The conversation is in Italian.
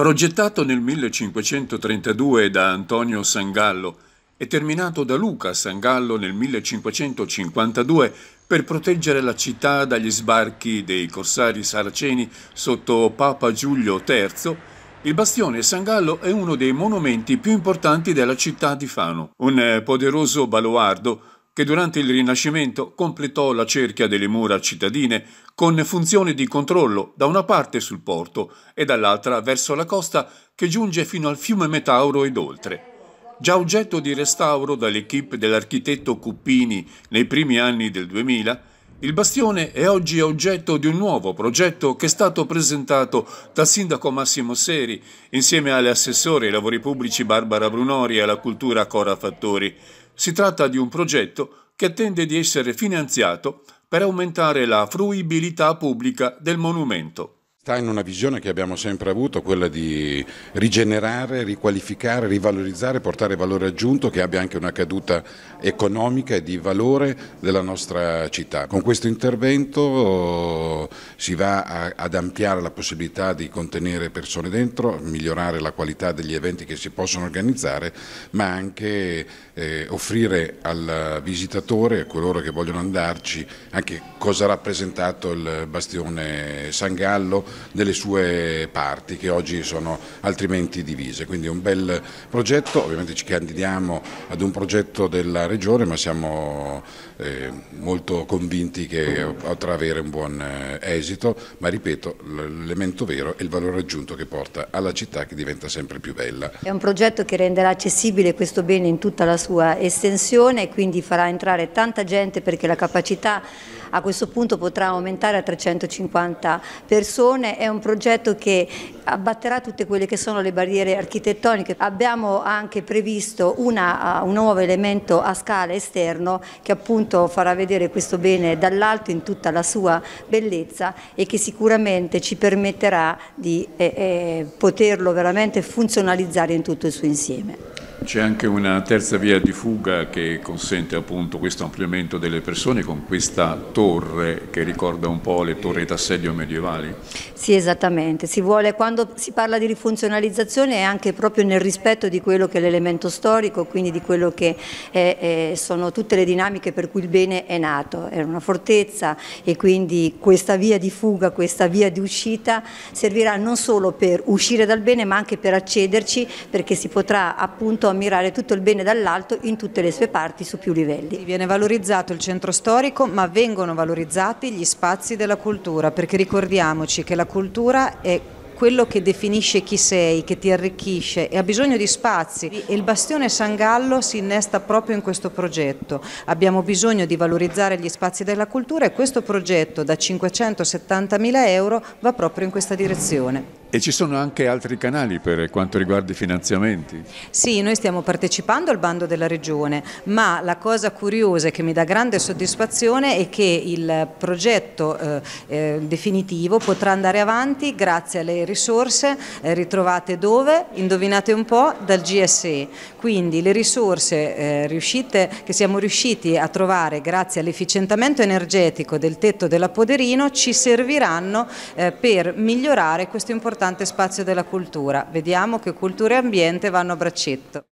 Progettato nel 1532 da Antonio Sangallo e terminato da Luca Sangallo nel 1552 per proteggere la città dagli sbarchi dei corsari saraceni sotto Papa Giulio III, il bastione Sangallo è uno dei monumenti più importanti della città di Fano, un eh, poderoso baluardo che durante il Rinascimento completò la cerchia delle mura cittadine con funzioni di controllo da una parte sul porto e dall'altra verso la costa che giunge fino al fiume Metauro ed oltre. Già oggetto di restauro dall'equipe dell'architetto Cuppini nei primi anni del 2000, il bastione è oggi oggetto di un nuovo progetto che è stato presentato dal sindaco Massimo Seri insieme alle assessori ai lavori pubblici Barbara Brunori e alla cultura Cora Fattori. Si tratta di un progetto che attende di essere finanziato per aumentare la fruibilità pubblica del monumento sta in una visione che abbiamo sempre avuto, quella di rigenerare, riqualificare, rivalorizzare, portare valore aggiunto che abbia anche una caduta economica e di valore della nostra città. Con questo intervento si va a, ad ampliare la possibilità di contenere persone dentro, migliorare la qualità degli eventi che si possono organizzare, ma anche eh, offrire al visitatore, a coloro che vogliono andarci, anche cosa ha rappresentato il bastione San Gallo nelle sue parti che oggi sono altrimenti divise. Quindi è un bel progetto, ovviamente ci candidiamo ad un progetto della Regione, ma siamo eh, molto convinti che potrà avere un buon eh, esito esito, ma ripeto, l'elemento vero è il valore aggiunto che porta alla città che diventa sempre più bella. È un progetto che renderà accessibile questo bene in tutta la sua estensione e quindi farà entrare tanta gente perché la capacità a questo punto potrà aumentare a 350 persone, è un progetto che abbatterà tutte quelle che sono le barriere architettoniche. Abbiamo anche previsto una, eh, un nuovo elemento a scala esterno che appunto farà vedere questo bene dall'alto in tutta la sua bellezza e che sicuramente ci permetterà di eh, eh, poterlo veramente funzionalizzare in tutto il suo insieme c'è anche una terza via di fuga che consente appunto questo ampliamento delle persone con questa torre che ricorda un po' le torri d'assedio medievali. Sì, esattamente. Si vuole, quando si parla di rifunzionalizzazione è anche proprio nel rispetto di quello che è l'elemento storico, quindi di quello che è, è, sono tutte le dinamiche per cui il bene è nato. Era una fortezza e quindi questa via di fuga, questa via di uscita servirà non solo per uscire dal bene ma anche per accederci perché si potrà appunto amministrare mirare tutto il bene dall'alto in tutte le sue parti su più livelli. Viene valorizzato il centro storico ma vengono valorizzati gli spazi della cultura perché ricordiamoci che la cultura è quello che definisce chi sei, che ti arricchisce e ha bisogno di spazi e il bastione San Gallo si innesta proprio in questo progetto. Abbiamo bisogno di valorizzare gli spazi della cultura e questo progetto da 570 mila euro va proprio in questa direzione. E ci sono anche altri canali per quanto riguarda i finanziamenti? Sì, noi stiamo partecipando al bando della Regione, ma la cosa curiosa e che mi dà grande soddisfazione è che il progetto eh, eh definitivo potrà andare avanti grazie alle risorse eh, ritrovate dove? Indovinate un po', dal GSE. Quindi le risorse eh, riuscite, che siamo riusciti a trovare grazie all'efficientamento energetico del tetto della Poderino ci serviranno eh, per migliorare questo importante importante spazio della cultura. Vediamo che cultura e ambiente vanno a braccetto.